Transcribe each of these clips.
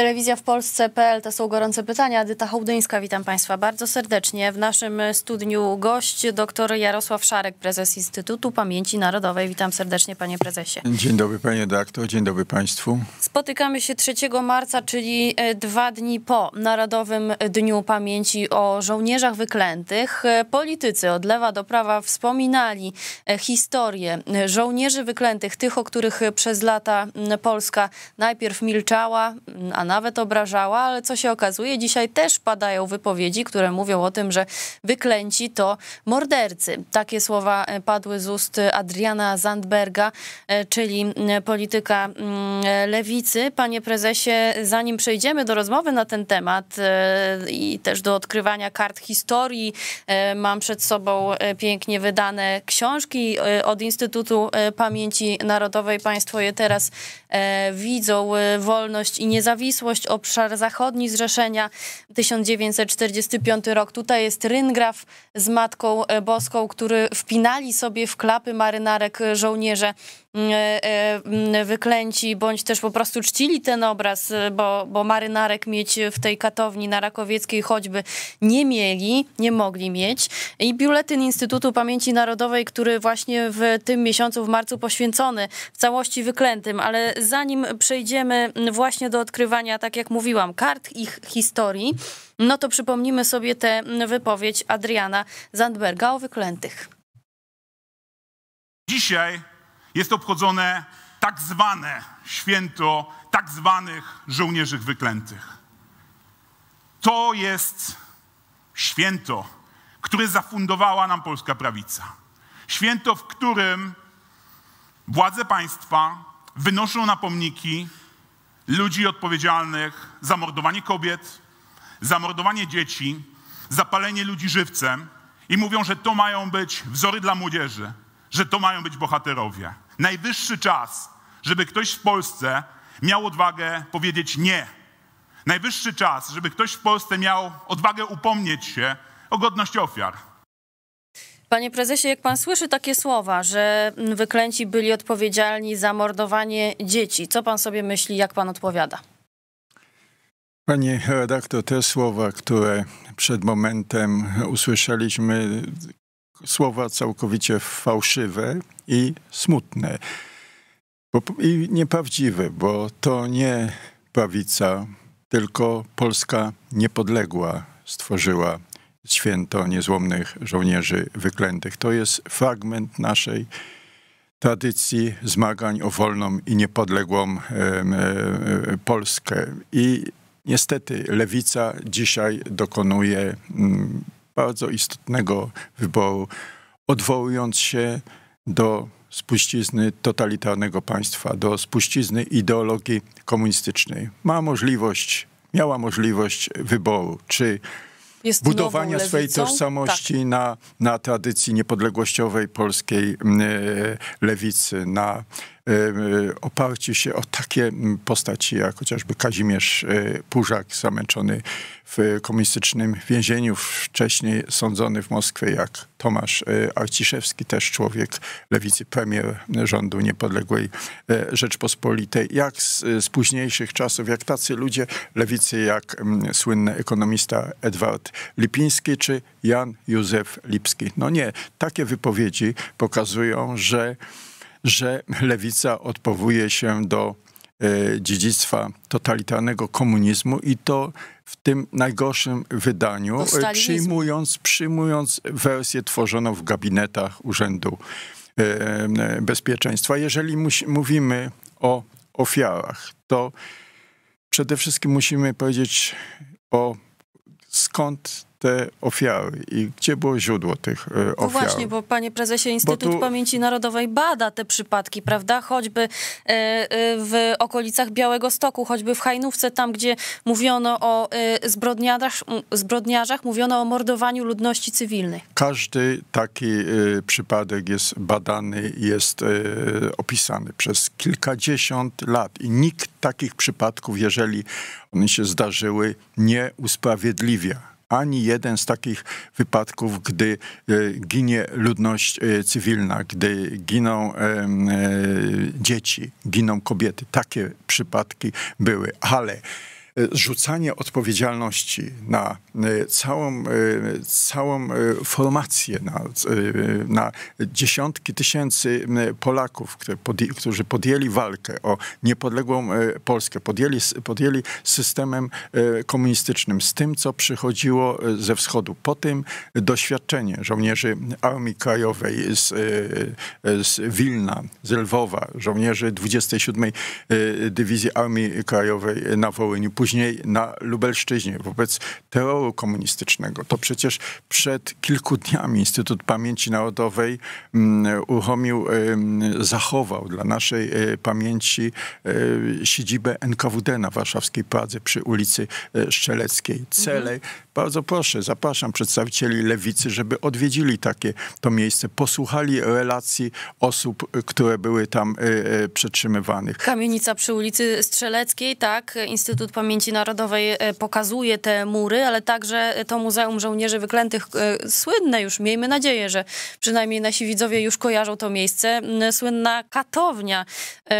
Telewizja w Polsce.pl to są gorące pytania. Dyta Hołdyńska, witam Państwa bardzo serdecznie. W naszym studniu gość dr Jarosław Szarek, prezes Instytutu Pamięci Narodowej. Witam serdecznie, panie prezesie. Dzień dobry, panie doktor, dzień dobry państwu. Spotykamy się 3 marca, czyli e, dwa dni po Narodowym Dniu Pamięci o żołnierzach wyklętych. E, politycy od lewa do prawa wspominali e, historię żołnierzy wyklętych, tych, o których przez lata Polska najpierw milczała, a nawet obrażała, ale co się okazuje, dzisiaj też padają wypowiedzi, które mówią o tym, że wyklęci to mordercy. Takie słowa e, padły z ust Adriana Zandberga, e, czyli polityka lewicy. Panie prezesie, zanim przejdziemy do rozmowy na ten temat e, i też do odkrywania kart historii, mam przed sobą pięknie wydane książki od Instytutu Pamięci Narodowej. Państwo je teraz widzą. Wolność i niezawisłość Wisłość, obszar zachodni zrzeszenia 1945 rok. Tutaj jest Ryngraf z Matką Boską, który wpinali sobie w klapy marynarek żołnierze E, e, wyklęci, bądź też po prostu czcili ten obraz, e, bo, bo marynarek mieć w tej katowni na Rakowieckiej choćby nie mieli, nie mogli mieć. I biuletyn Instytutu Pamięci Narodowej, który właśnie w tym miesiącu, w marcu poświęcony w całości wyklętym, ale zanim przejdziemy właśnie do odkrywania, tak jak mówiłam, kart ich historii, no to przypomnimy sobie tę wypowiedź Adriana Zandberga o wyklętych. Dzisiaj jest obchodzone tak zwane święto tak zwanych żołnierzy wyklętych. To jest święto, które zafundowała nam polska prawica. Święto, w którym władze państwa wynoszą na pomniki ludzi odpowiedzialnych za mordowanie kobiet, za mordowanie dzieci, zapalenie ludzi żywcem i mówią, że to mają być wzory dla młodzieży że to mają być bohaterowie. Najwyższy czas, żeby ktoś w Polsce miał odwagę powiedzieć nie. Najwyższy czas, żeby ktoś w Polsce miał odwagę upomnieć się o godność ofiar. Panie prezesie, jak pan słyszy takie słowa, że wyklęci byli odpowiedzialni za mordowanie dzieci, co pan sobie myśli, jak pan odpowiada? Panie redaktor, te słowa, które przed momentem usłyszeliśmy, słowa całkowicie fałszywe i smutne. I nieprawdziwe, bo to nie prawica, tylko Polska niepodległa stworzyła święto niezłomnych żołnierzy wyklętych. To jest fragment naszej tradycji zmagań o wolną i niepodległą e, e, Polskę. I niestety lewica dzisiaj dokonuje mm, bardzo istotnego wyboru, odwołując się do spuścizny totalitarnego państwa, do spuścizny ideologii komunistycznej. Ma możliwość, miała możliwość wyboru, czy jest budowania swojej tożsamości tak. na, na tradycji niepodległościowej polskiej mm, e, lewicy, na Y, oparcie się o takie postaci jak chociażby Kazimierz y, Pużak, zamęczony w komunistycznym więzieniu, wcześniej sądzony w Moskwie jak Tomasz y, Arciszewski, też człowiek lewicy, premier rządu niepodległej Rzeczpospolitej, jak z, z późniejszych czasów, jak tacy ludzie lewicy jak m, słynny ekonomista Edward Lipiński czy Jan Józef Lipski. No nie, takie wypowiedzi pokazują, że że lewica odpowuje się do e, dziedzictwa totalitarnego komunizmu i to w tym najgorszym wydaniu, e, przyjmując, przyjmując wersję tworzoną w gabinetach Urzędu e, Bezpieczeństwa. Jeżeli mówimy o ofiarach, to przede wszystkim musimy powiedzieć o skąd te ofiary i gdzie było źródło tych e, no ofiar. No właśnie, bo panie prezesie, Instytut tu... Pamięci Narodowej bada te przypadki, prawda? Choćby e, e, w okolicach Białego Stoku, choćby w Hajnówce, tam gdzie mówiono o zbrodniarzach, zbrodniarzach mówiono o mordowaniu ludności cywilnej. Każdy taki przypadek jest badany, jest opisany przez kilkadziesiąt lat i nikt takich przypadków, jeżeli one się zdarzyły, nie usprawiedliwia ani jeden z takich wypadków, gdy e, ginie ludność e, cywilna, gdy giną e, dzieci, giną kobiety. Takie przypadki były, ale Y, zrzucanie odpowiedzialności na y, całą, y, całą formację, na, na dziesiątki tysięcy Polaków, którzy podjęli walkę o niepodległą Polskę, podjęli, podjęli systemem komunistycznym, z tym, co przychodziło ze wschodu. Po tym doświadczenie żołnierzy Armii Krajowej z, z Wilna, z Lwowa, żołnierzy 27 Dywizji Armii Krajowej na Wołyniu, później na Lubelszczyźnie wobec terroru komunistycznego. To przecież przed kilku dniami Instytut Pamięci Narodowej mm, uruchomił, zachował dla naszej y, pamięci y, siedzibę NKWD na warszawskiej Pradze przy ulicy y, Szczeleckiej. Cele, mhm. Bardzo proszę, zapraszam przedstawicieli lewicy, żeby odwiedzili takie to miejsce, posłuchali relacji osób, y, które były tam y, y, przetrzymywanych. Kamienica przy ulicy Strzeleckiej, tak, Instytut Pamięci Narodowej pokazuje te mury, ale także to Muzeum Żołnierzy Wyklętych, słynne już, miejmy nadzieję, że przynajmniej nasi widzowie już kojarzą to miejsce, mm, słynna katownia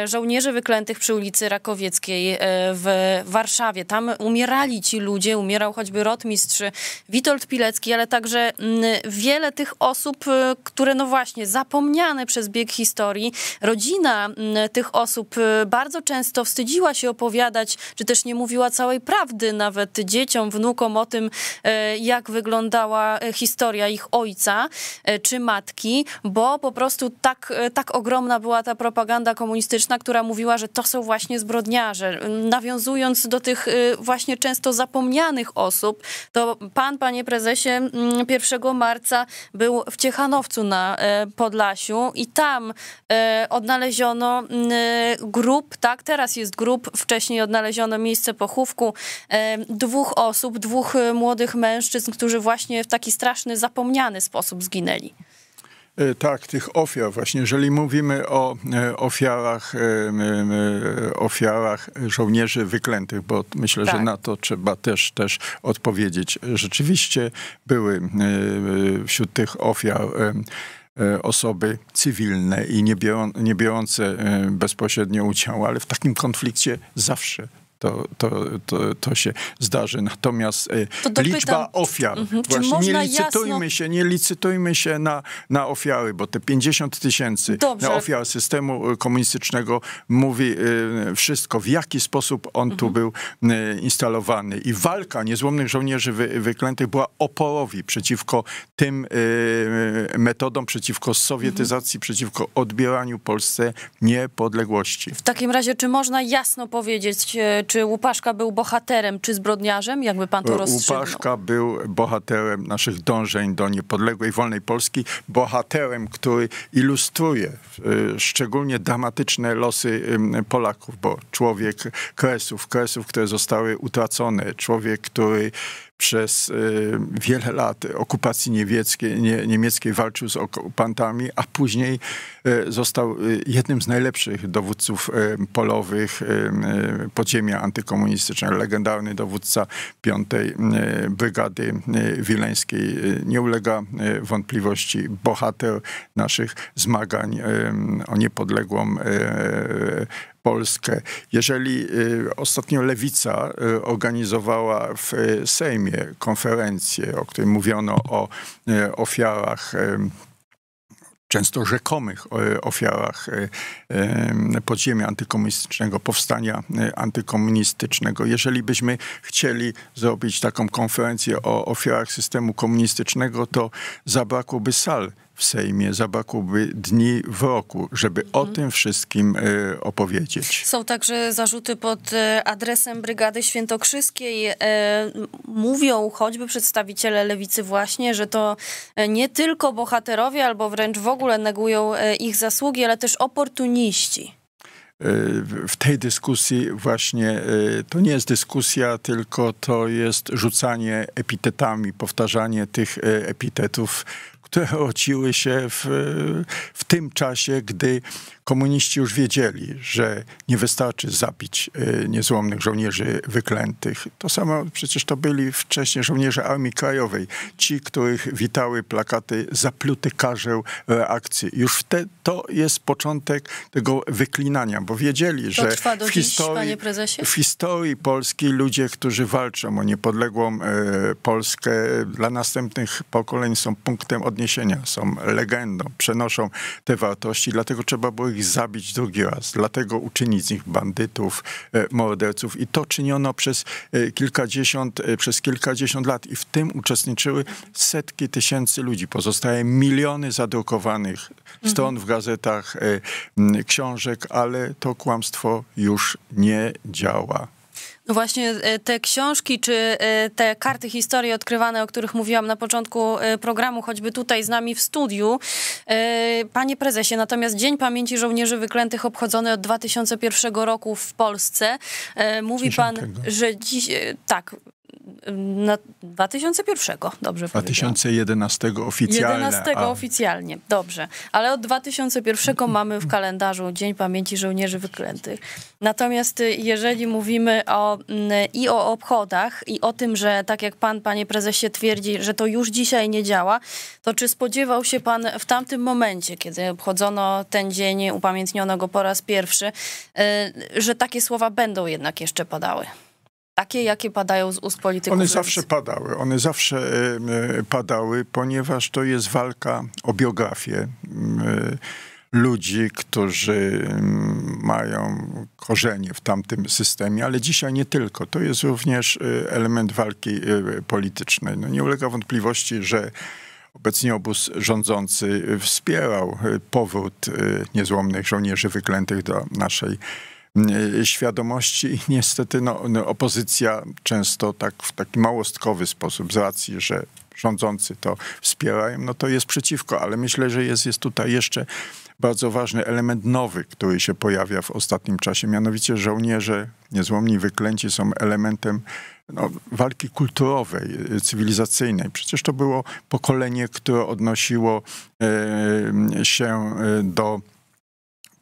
żołnierzy wyklętych przy ulicy Rakowieckiej w Warszawie. Tam umierali ci ludzie, umierał choćby rotmistrz burmistrz Witold Pilecki, ale także mm, wiele tych osób, y, które no właśnie zapomniane przez bieg historii, rodzina mm, tych osób y, bardzo często wstydziła się opowiadać, czy też nie mówiła całej prawdy nawet dzieciom, wnukom o tym, y, jak wyglądała historia ich ojca czy matki, bo po prostu tak, tak ogromna była ta propaganda komunistyczna, która mówiła, że to są właśnie zbrodniarze. Nawiązując do tych właśnie często zapomnianych osób, to pan, panie prezesie, 1 mm, marca był w Ciechanowcu na e, Podlasiu i tam e, odnaleziono mm, grup, tak, teraz jest grup, wcześniej odnaleziono miejsce pochówku e, dwóch osób, dwóch młodych mężczyzn, którzy właśnie w taki straszny, zapomniany sposób zginęli. E, tak, tych ofiar właśnie. Jeżeli mówimy o e, ofiarach, e, ofiarach żołnierzy wyklętych, bo myślę, tak. że na to trzeba też, też odpowiedzieć. Rzeczywiście były wśród tych ofiar osoby cywilne i nie, nie biorące bezpośrednio udziału, ale w takim konflikcie zawsze to, to, to, to się zdarzy. Natomiast e, liczba ofiar, mhm, właśnie nie licytujmy jasno... się, nie licytujmy się na, na ofiary, bo te 50 tysięcy na ofiar systemu e, komunistycznego mówi e, wszystko, w jaki sposób on mhm. tu był instalowany. I walka niezłomnych żołnierzy wy, wyklętych była oporowi przeciwko tym metodom, przeciwko sowietyzacji, mhm. przeciwko odbieraniu Polsce niepodległości. W takim razie, czy można jasno powiedzieć, czy Łupaszka był bohaterem, czy zbrodniarzem? Jakby pan to e, rozstrzygnął? Łupaszka był bohaterem naszych dążeń do niepodległej, wolnej Polski. Bohaterem, który ilustruje e, szczególnie dramatyczne losy Polaków, bo człowiek kresów, kresów, które zostały utracone, człowiek, który przez y, wiele lat okupacji niemieckiej, nie, niemieckiej walczył z okupantami, a później y, został y, jednym z najlepszych dowódców polowych podziemia antykomunistycznego. Legendarny dowódca piątej Brygady Wileńskiej. Nie ulega wątpliwości bohater naszych zmagań o niepodległą Polskę. Jeżeli y, ostatnio Lewica y, organizowała w y, Sejmie konferencję, o której mówiono o ofiarach często rzekomych ofiarach podziemia antykomunistycznego, powstania antykomunistycznego. Jeżeli byśmy chcieli zrobić taką konferencję o ofiarach systemu komunistycznego, to zabrakłoby sal w Sejmie, zabrakłoby dni w roku, żeby o mhm. tym wszystkim e, opowiedzieć. Są także zarzuty pod e, adresem Brygady Świętokrzyskiej. E, mówią choćby przedstawiciele lewicy właśnie, że to nie tylko bohaterowie albo wręcz w ogóle negują ich zasługi, ale też oportuniści w tej dyskusji właśnie to nie jest dyskusja, tylko to jest rzucanie epitetami, powtarzanie tych epitetów które rodziły się w, w tym czasie, gdy komuniści już wiedzieli, że nie wystarczy zabić e, niezłomnych żołnierzy wyklętych. To samo przecież to byli wcześniej żołnierze Armii Krajowej, ci, których witały plakaty zapluty karzeł e, akcji. Już wtedy to jest początek tego wyklinania, bo wiedzieli, to że w, dziś, historii, w historii Polski ludzie, którzy walczą o niepodległą e, Polskę, dla następnych pokoleń są punktem odniesienia, są legendą, przenoszą te wartości, dlatego trzeba było ich ich zabić drugi raz, dlatego uczynić z nich bandytów, e, morderców. I to czyniono przez e, kilkadziesiąt, e, przez kilkadziesiąt lat i w tym uczestniczyły setki tysięcy ludzi. Pozostaje miliony zadrukowanych stron w gazetach, książek, ale to kłamstwo już nie działa właśnie e, te książki czy e, te karty historii odkrywane, o których mówiłam na początku e, programu, choćby tutaj z nami w studiu. Panie prezesie, natomiast Dzień Pamięci Żołnierzy Wyklętych obchodzony od 2001 roku w Polsce. Mówi pan, że dziś, tak, na 2001, dobrze 2011 powiedziałam. oficjalnie. 11 a... oficjalnie, dobrze. Ale od 2001 mamy w kalendarzu Dzień Pamięci Żołnierzy Wyklętych. Natomiast y, jeżeli mówimy o, mm, i o obchodach, i o tym, że tak jak pan, panie prezesie, twierdzi, że to już dzisiaj nie działa, to czy spodziewał się pan w tamtym momencie, kiedy obchodzono ten dzień, upamiętniono go po raz pierwszy, y, że takie słowa będą jednak jeszcze padały? takie, jakie padają z ust polityków. One zawsze padały, one zawsze e, padały, ponieważ to jest walka o biografię e, ludzi, którzy mają korzenie w tamtym systemie, ale dzisiaj nie tylko. To jest również e, element walki politycznej. No nie ulega wątpliwości, że Obecnie obóz rządzący wspierał powrót niezłomnych żołnierzy wyklętych do naszej E, świadomości i niestety no, no, opozycja często tak w taki małostkowy sposób z racji, że rządzący to wspierają, no to jest przeciwko, ale myślę, że jest, jest tutaj jeszcze bardzo ważny element nowy, który się pojawia w ostatnim czasie, mianowicie żołnierze niezłomni wyklęci są elementem no, walki kulturowej, e, cywilizacyjnej. Przecież to było pokolenie, które odnosiło e, się do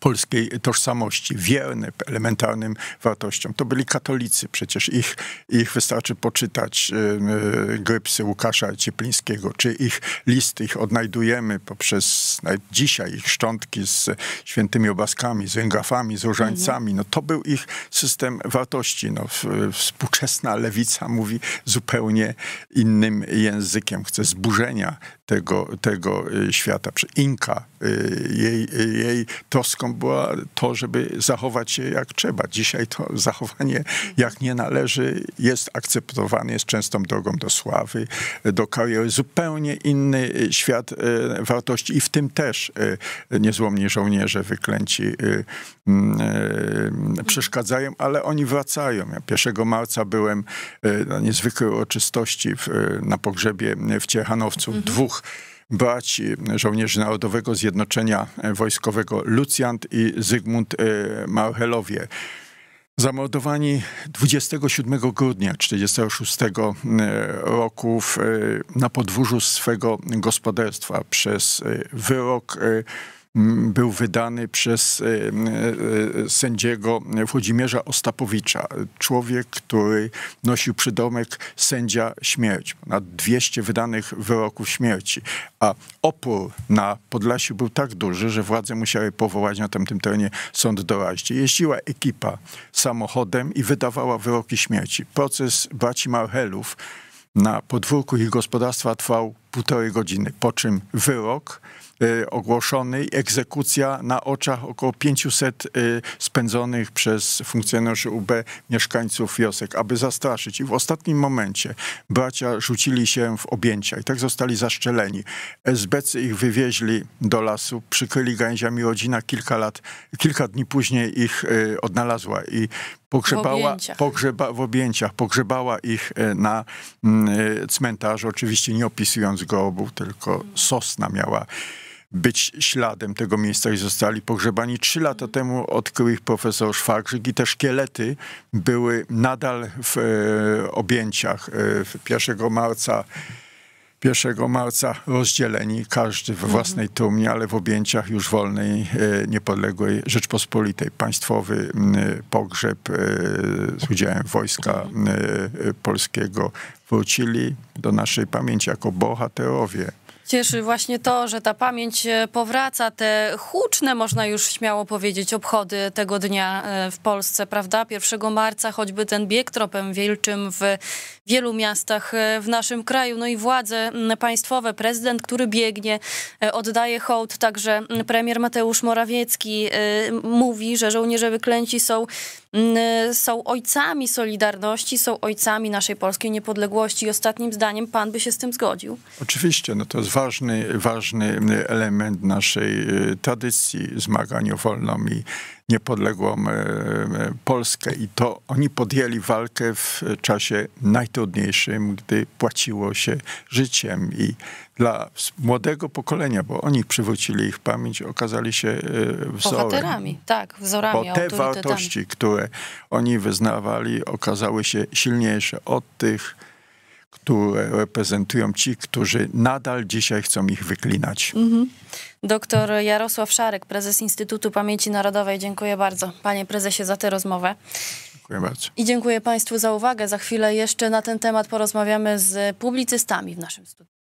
polskiej tożsamości, wierny elementarnym wartościom. To byli katolicy, przecież ich, ich wystarczy poczytać yy, Grypsy Łukasza Cieplińskiego, czy ich listy, ich odnajdujemy poprzez dzisiaj ich szczątki z świętymi obaskami, z ręgafami, z różańcami. No to był ich system wartości. No, współczesna lewica mówi zupełnie innym językiem, chce zburzenia tego, tego y, świata. Inka, y, jej, y, jej troską była to, żeby zachować się jak trzeba. Dzisiaj to zachowanie jak nie należy jest akceptowane, jest częstą drogą do sławy, do kariery. Zupełnie inny świat wartości i w tym też niezłomni żołnierze wyklęci mm, przeszkadzają, ale oni wracają. Ja 1 marca byłem na niezwykłej uroczystości w, na pogrzebie w Ciechanowcu. Mhm. Dwóch braci y, żołnierzy Narodowego Zjednoczenia e, Wojskowego Lucjant i Zygmunt e, Marchelowie. Zamordowani 27 grudnia 1946 e, roku w, na podwórzu swego gospodarstwa przez wyrok był wydany przez e, e, e, sędziego Włodzimierza Ostapowicza. Człowiek, który nosił przydomek sędzia śmierć. Ponad 200 wydanych wyroków śmierci. A opór na Podlasiu był tak duży, że władze musiały powołać na tamtym terenie sąd doraźny. Jeździła ekipa samochodem i wydawała wyroki śmierci. Proces braci Marhelów na podwórku ich gospodarstwa trwał półtorej godziny, po czym wyrok e, ogłoszony, egzekucja na oczach około 500 e, spędzonych przez funkcjonariuszy UB mieszkańców wiosek, aby zastraszyć. I w ostatnim momencie bracia rzucili się w objęcia i tak zostali zaszczeleni. SBC ich wywieźli do lasu, przykryli gałęziami rodzina. Kilka lat, kilka dni później ich e, odnalazła i pogrzebała w objęciach, pogrzeba, w objęciach pogrzebała ich na mm, cmentarzu, oczywiście nie opisując go obu tylko Sosna miała być śladem tego miejsca i zostali pogrzebani. Trzy lata temu odkrył ich profesor Szwagrzyk i te szkielety były nadal w e, objęciach. E, 1 marca 1 marca rozdzieleni, każdy we mhm. własnej tłumie, ale w objęciach już wolnej, e, niepodległej Rzeczpospolitej. Państwowy pogrzeb e, z udziałem Wojska e, Polskiego wrócili do naszej pamięci jako bohaterowie Cieszy właśnie to, że ta pamięć e, powraca, te huczne, można już śmiało powiedzieć, obchody tego dnia e, w Polsce, prawda? 1 marca, choćby ten bieg tropem wielczym w wielu miastach e, w naszym kraju. No i władze państwowe, prezydent, który biegnie, oddaje hołd, także premier Mateusz Morawiecki mówi, że żołnierze wyklęci są Mm, y, są ojcami Solidarności, są ojcami naszej polskiej niepodległości i ostatnim zdaniem pan by się z tym zgodził. Oczywiście, no to jest ważny, ważny y, element naszej y, tradycji zmagań o wolną i niepodległą Polskę i to oni podjęli walkę w czasie najtrudniejszym, gdy płaciło się życiem i dla młodego pokolenia, bo oni przywrócili ich pamięć, okazali się e, wzorem. Bohaterami, tak, wzorami, Bo te wartości, które oni wyznawali, okazały się silniejsze od tych, które reprezentują ci, którzy nadal dzisiaj chcą ich wyklinać. Mhm. Doktor Jarosław Szarek, prezes Instytutu Pamięci Narodowej. Dziękuję bardzo, panie prezesie, za tę rozmowę. Dziękuję bardzo. I dziękuję państwu za uwagę. Za chwilę jeszcze na ten temat porozmawiamy z publicystami w naszym studiu.